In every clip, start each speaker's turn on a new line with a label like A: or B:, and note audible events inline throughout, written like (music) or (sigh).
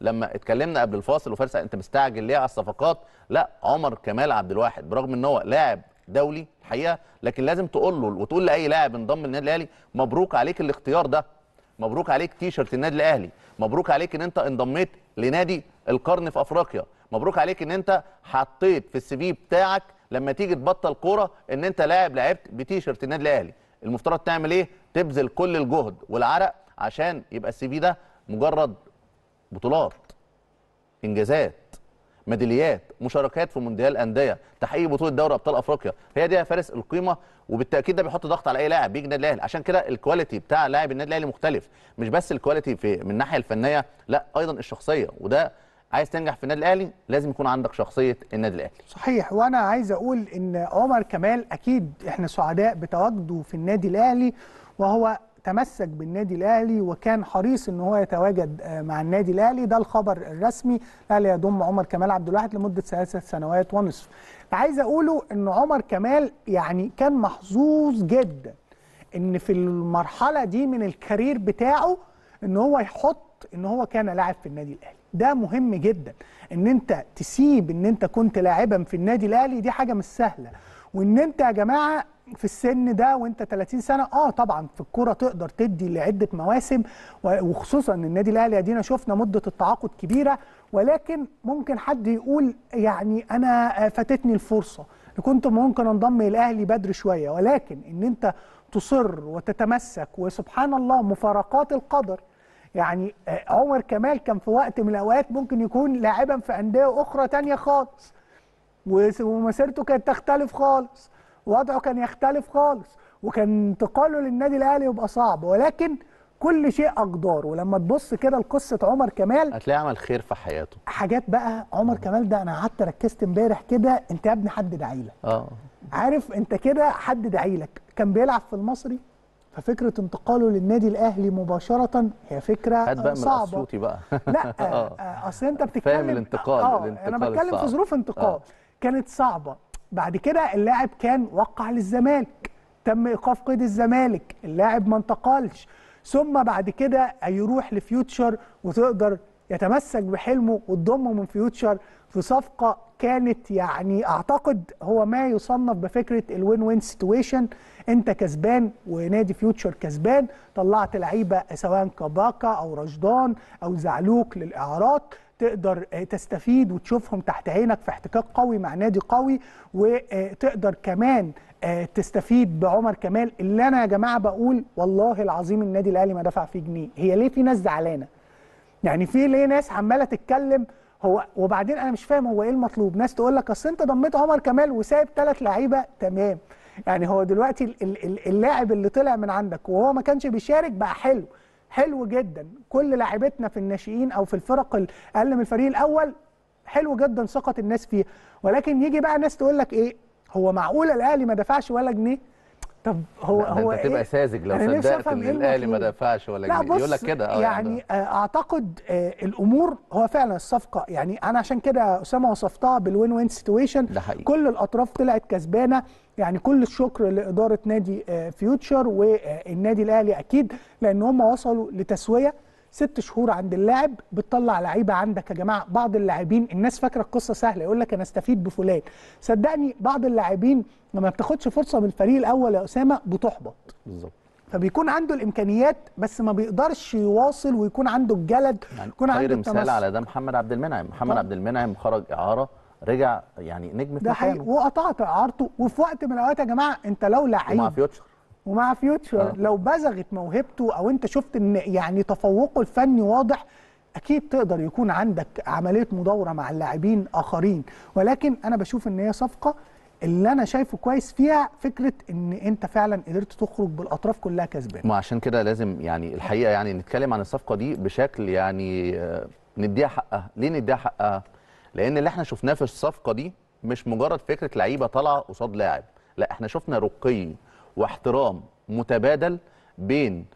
A: لما اتكلمنا قبل الفاصل وفارس انت مستعجل ليه على الصفقات لا عمر كمال عبد الواحد برغم ان هو لاعب دولي الحقيقه لكن لازم تقول له وتقول لاي لاعب انضم للنادي الاهلي مبروك عليك الاختيار ده مبروك عليك تيشرت النادي الاهلي مبروك عليك ان انت انضميت لنادي القرن في افريقيا مبروك عليك ان انت حطيت في السي في بتاعك لما تيجي تبطل كوره ان انت لاعب لعبت بتيشرت النادي الاهلي المفترض تعمل ايه تبذل كل الجهد والعرق عشان يبقى السي في ده مجرد بطولات انجازات ميداليات مشاركات في مونديال انديه تحقيق بطوله دوري ابطال افريقيا هي دي يا فارس القيمه وبالتاكيد ده بيحط ضغط على اي لاعب بيجي النادي الاهلي عشان كده الكواليتي بتاع لاعب النادي الاهلي مختلف مش بس الكواليتي في من الناحيه الفنيه لا ايضا الشخصيه وده عايز تنجح في النادي الاهلي لازم يكون عندك شخصيه النادي الاهلي
B: صحيح وانا عايز اقول ان عمر كمال اكيد احنا سعداء بتواجده في النادي الاهلي وهو تمسك بالنادي الاهلي وكان حريص ان هو يتواجد آه، مع النادي الاهلي ده الخبر الرسمي الاهلي يضم عمر كمال عبد الواحد لمده ثلاث سنوات ونصف عايز اقوله ان عمر كمال يعني كان محظوظ جدا ان في المرحله دي من الكارير بتاعه ان هو يحط ان هو كان لاعب في النادي الاهلي ده مهم جدا ان انت تسيب ان انت كنت لاعبا في النادي الاهلي دي حاجه مش سهله وان انت يا جماعه في السن ده وانت 30 سنه اه طبعا في الكوره تقدر تدي لعده مواسم وخصوصا النادي الاهلي ادينا شفنا مده التعاقد كبيره ولكن ممكن حد يقول يعني انا فاتتني الفرصه كنت ممكن انضم الاهلي بدري شويه ولكن ان انت تصر وتتمسك وسبحان الله مفارقات القدر يعني آه، عمر كمال كان في وقت من الاوقات ممكن يكون لاعبا في انديه اخرى تانية خالص ومسيرته كانت تختلف خالص وضعه كان يختلف خالص وكان انتقاله للنادي الاهلي يبقى صعب ولكن كل شيء اقدار ولما تبص كده لقصه عمر كمال
A: هتلاقي عمل خير في حياته
B: حاجات بقى عمر آه. كمال ده انا قعدت ركزت امبارح كده انت يا ابني حد دعيلك اه عارف انت كده حد دعيلك كان بيلعب في المصري ففكره انتقاله للنادي الاهلي مباشره هي فكره هات بقى صعبه من صوتي بقى (laughs) لا (laughs) آه. آه، اصل انت بتتكلم فاهم الانتقال, آه الانتقال انا بتكلم الصعب. في ظروف انتقال آه. كانت صعبه بعد كده اللاعب كان وقع للزمالك تم ايقاف قيد الزمالك اللاعب ما انتقلش ثم بعد كده هيروح لفيوتشر وتقدر يتمسك بحلمه وتضمه من فيوتشر في صفقه كانت يعني اعتقد هو ما يصنف بفكره الوين وين سيتويشن انت كسبان ونادي فيوتشر كسبان طلعت لعيبه سواء كاباكا او رشدان او زعلوك للاعارات تقدر آه، تستفيد وتشوفهم تحت عينك في احتكاك قوي مع نادي قوي وتقدر آه، كمان آه، تستفيد بعمر كمال اللي انا يا جماعه بقول والله العظيم النادي الاهلي ما دفع فيه جنيه هي ليه في ناس زعلانه يعني في ليه ناس عماله تتكلم هو وبعدين انا مش فاهم هو ايه المطلوب ناس تقول لك اصل انت ضميت عمر كمال وسايب ثلاث لعيبه تمام يعني هو دلوقتي اللاعب اللي طلع من عندك وهو ما كانش بيشارك بقى حلو حلو جدا كل لاعبتنا في الناشئين او في الفرق الاقل من الفريق الاول حلو جدا ثقه الناس فيه ولكن يجي بقى ناس تقول لك ايه هو معقول الاهلي ما دفعش ولا جنيه طب هو لا هو تبقى إيه؟ ساذج لو صدقت ان إيه الاهلي
A: ما دفعش ولا بص يقول لك كده اه يعني,
B: يعني آه، اعتقد آه، الامور هو فعلا الصفقه يعني انا عشان كده اسامه وصفتها بالوين وين سيتويشن كل الاطراف طلعت كسبانه يعني كل الشكر لاداره نادي فيوتشر آه، والنادي الاهلي اكيد لان هم وصلوا لتسويه ست شهور عند اللاعب بتطلع لعيبه عندك يا جماعه بعض اللاعبين الناس فاكره القصه سهله يقول لك انا استفيد بفلان صدقني بعض اللاعبين لما بتاخدش فرصه من الفريق الاول يا اسامه بتحبط بالظبط فبيكون عنده الامكانيات بس ما بيقدرش يواصل ويكون عنده الجلد يعني يكون عنده مثال على
A: ده محمد عبد المنعم محمد عبد المنعم خرج اعاره رجع يعني نجم في ده حقيقي
B: وقطعت اعارته وفي وقت من الاوقات يا جماعه انت لو لعيب ومع فيوتشر آه. لو بزغت موهبته او انت شفت ان يعني تفوقه الفني واضح اكيد تقدر يكون عندك عمليه مداوره مع اللاعبين اخرين ولكن انا بشوف ان هي صفقه اللي انا شايفه كويس فيها فكره ان انت فعلا قدرت تخرج بالاطراف كلها كسبان
A: ما عشان كده لازم يعني الحقيقه يعني نتكلم عن الصفقه دي بشكل يعني آه، نديها حقها ليه نديها حقها لان اللي احنا شفناه في الصفقه دي مش مجرد فكره لعيبه طالعه قصاد لاعب لا احنا شفنا رقي واحترام متبادل بين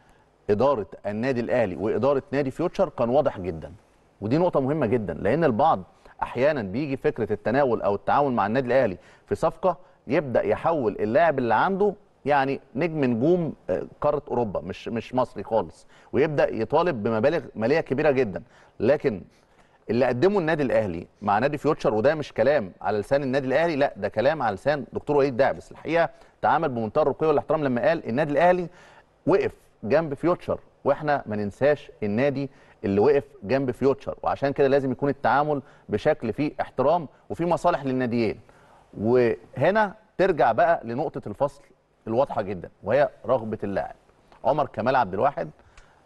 A: اداره النادي الاهلي واداره نادي فيوتشر كان واضح جدا ودي نقطه مهمه جدا لان البعض احيانا بيجي فكره التناول او التعاون مع النادي الاهلي في صفقه يبدا يحول اللاعب اللي عنده يعني نجم نجوم آه، قاره اوروبا مش مش مصري خالص ويبدا يطالب بمبالغ ماليه كبيره جدا لكن اللي قدمه النادي الاهلي مع نادي فيوتشر وده مش كلام على لسان النادي الاهلي لا ده كلام على لسان دكتور وليد دعبس الحقيقه تعامل بمنتهى الرقي والاحترام لما قال النادي الاهلي وقف جنب فيوتشر واحنا ما ننساش النادي اللي وقف جنب فيوتشر وعشان كده لازم يكون التعامل بشكل فيه احترام وفيه مصالح للناديين وهنا ترجع بقى لنقطه الفصل الواضحه جدا وهي رغبه اللاعب عمر كمال عبد الواحد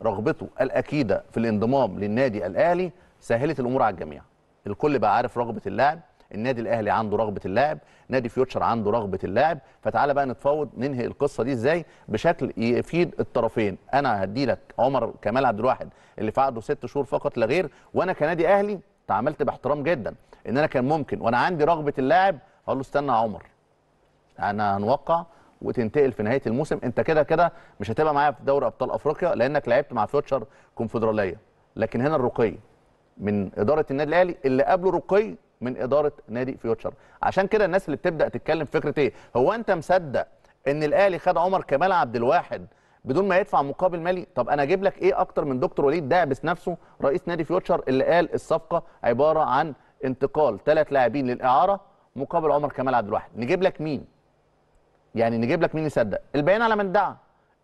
A: رغبته الاكيده في الانضمام للنادي الاهلي سهلت الامور على الجميع الكل بقى عارف رغبه اللاعب النادي الاهلي عنده رغبه اللاعب نادي فيوتشر عنده رغبه اللاعب فتعالى بقى نتفاوض ننهي القصه دي ازاي بشكل يفيد الطرفين انا هدي لك عمر كمال عبد الواحد اللي في عقده ست شهور فقط لا غير وانا كنادي اهلي تعاملت باحترام جدا ان انا كان ممكن وانا عندي رغبه اللاعب اقول له استنى يا عمر انا هنوقع وتنتقل في نهايه الموسم انت كده كده مش هتبقى معايا في دوري ابطال افريقيا لانك لعبت مع فيوتشر كونفدراليه لكن هنا الرقي من اداره النادي الاهلي اللي قبله رقي من اداره نادي فيوتشر عشان كده الناس اللي بتبدا تتكلم فكره ايه هو انت مصدق ان الاهلي خد عمر كمال عبد الواحد بدون ما يدفع مقابل مالي طب انا اجيب لك ايه اكتر من دكتور وليد دعبس نفسه رئيس نادي فيوتشر اللي قال الصفقه عباره عن انتقال ثلاث لاعبين للاعاره مقابل عمر كمال عبد الواحد نجيب لك مين يعني نجيب لك مين يصدق البيان على من دعا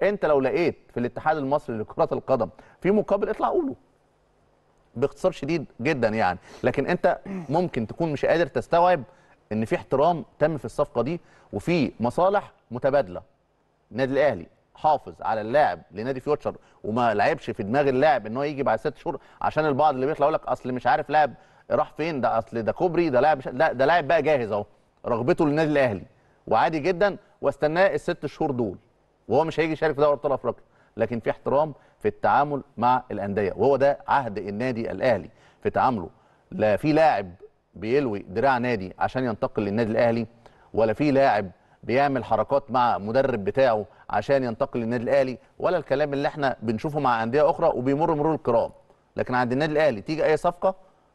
A: انت لو لقيت في الاتحاد المصري لكره القدم في مقابل اطلع قوله باختصار شديد جدا يعني لكن انت ممكن تكون مش قادر تستوعب ان في احترام تم في الصفقه دي وفي مصالح متبادله النادي الاهلي حافظ على اللاعب لنادي فيوتشر وما لعبش في دماغ اللاعب ان هو يجي بعد ست شهور عشان البعض اللي بيطلع يقول لك اصل مش عارف لاعب راح فين ده اصل ده كوبري ده لاعب لا ده لاعب بقى جاهز اهو رغبته للنادي الاهلي وعادي جدا واستناه الست شهور دول وهو مش هيجي يشارك في دوري ابطال افريقيا لكن في احترام في التعامل مع الانديه وهو ده عهد النادي الاهلي في تعامله لا في لاعب بيلوي دراع نادي عشان ينتقل للنادي الاهلي ولا في لاعب بيعمل حركات مع مدرب بتاعه عشان ينتقل للنادي الاهلي ولا الكلام اللي احنا بنشوفه مع انديه اخرى وبيمر مرور الكرام لكن عند النادي الاهلي تيجي اي صفقه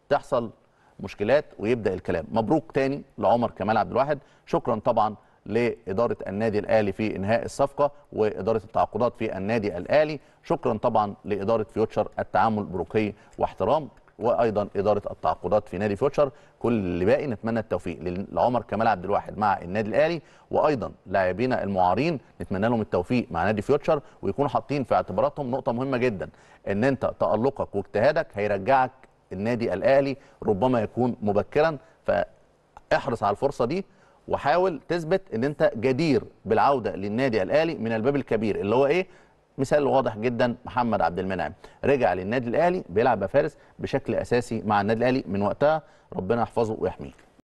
A: تحصل مشكلات ويبدا الكلام مبروك تاني لعمر كمال عبد الواحد شكرا طبعا لاداره النادي الاهلي في انهاء الصفقه واداره التعاقدات في النادي الاهلي شكرا طبعا لاداره فيوتشر التعامل برقي واحترام وايضا اداره التعاقدات في نادي فيوتشر كل اللي باقي نتمنى التوفيق لعمر كمال عبد الواحد مع النادي الاهلي وايضا لاعبينا المعارين نتمنى لهم التوفيق مع نادي فيوتشر ويكونوا حاطين في اعتباراتهم نقطه مهمه جدا ان انت تالقك واجتهادك هيرجعك النادي الاهلي ربما يكون مبكرا فاحرص على الفرصه دي وحاول تثبت ان انت جدير بالعوده للنادي الاهلي من الباب الكبير اللي هو ايه مثال واضح جدا محمد عبد المنعم رجع للنادي الاهلي بيلعب فارس بشكل اساسي مع النادي الاهلي من وقتها ربنا يحفظه ويحميه